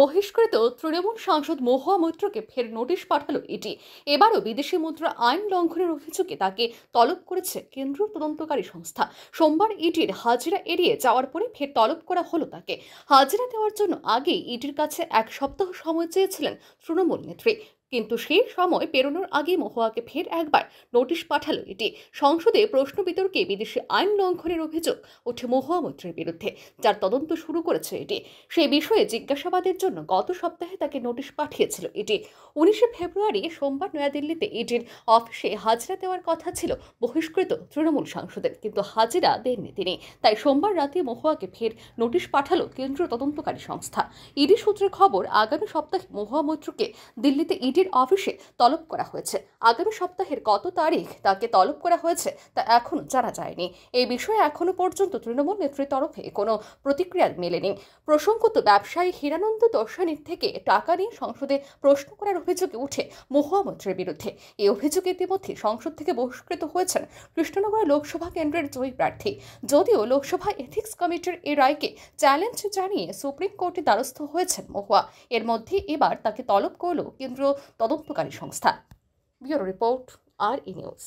বহিষ্কৃত তৃণমূল সাংসদ মহুয়া মৈত্রকে ফের নোটিশ পাঠালো এটি এবারও বিদেশি মুদ্রা আইন লঙ্ঘনের অভিযোগে তাকে তলব করেছে কেন্দ্রীয় তদন্তকারী সংস্থা সোমবার ইডির হাজিরা এড়িয়ে যাওয়ার পরে ফের তলব করা হলো তাকে হাজিরা দেওয়ার জন্য আগেই ইডির কাছে এক সপ্তাহ সময় চেয়েছিলেন তৃণমূল নেত্রী কিন্তু সেই সময় পেরোনোর আগে মহুয়াকে ফের একবার নোটিশ পাঠালো এটি সংসদে প্রশ্ন বিতর্কে বিদেশি আইন লঙ্ঘনের অভিযোগ ওঠে মহুয়া মৈত্রের বিরুদ্ধে যার তদন্ত শুরু করেছে এটি সেই বিষয়ে জিজ্ঞাসাবাদের জন্য গত সপ্তাহে তাকে নোটিশ পাঠিয়েছিল এটি উনিশে ফেব্রুয়ারি সোমবার নয়াদিল্লিতে ইডির অফিসে হাজিরা দেওয়ার কথা ছিল বহিষ্কৃত তৃণমূল সাংসদের কিন্তু হাজিরা দেননি তিনি তাই সোমবার রাতে মহুয়াকে ফের নোটিশ পাঠালো কেন্দ্রীয় তদন্তকারী সংস্থা ইডি সূত্রে খবর আগামী সপ্তাহে মহুয়া মৈত্রকে দিল্লিতে ইডির ইডির অফিসে তলব করা হয়েছে আগামী সপ্তাহের কত তারিখ তাকে তলব করা হয়েছে তা এখনও জানা যায়নি এই বিষয়ে এখনও পর্যন্ত তৃণমূল নেত্রীর তরফে কোনো প্রতিক্রিয়া মেলেনি প্রসঙ্গত ব্যবসায়ী হিরানন্দ দর্শনীর থেকে টাকা নিয়ে সংসদে প্রশ্ন করার অভিযোগে উঠে মহুয়া মৈত্রের বিরুদ্ধে এই অভিযোগে ইতিমধ্যে সংসদ থেকে বহিষ্কৃত হয়েছেন কৃষ্ণনগর লোকসভা কেন্দ্রের জয়ী প্রার্থী যদিও লোকসভা এথিক্স কমিটির এ রায়কে চ্যালেঞ্জ জানিয়ে সুপ্রিম কোর্টে দ্বারস্থ হয়েছেন মহুয়া এর মধ্যে এবার তাকে তলব করল কেন্দ্রীয় তদন্তকারী সংস্থা ব্যুরো রিপোর্ট আর ই নিউজ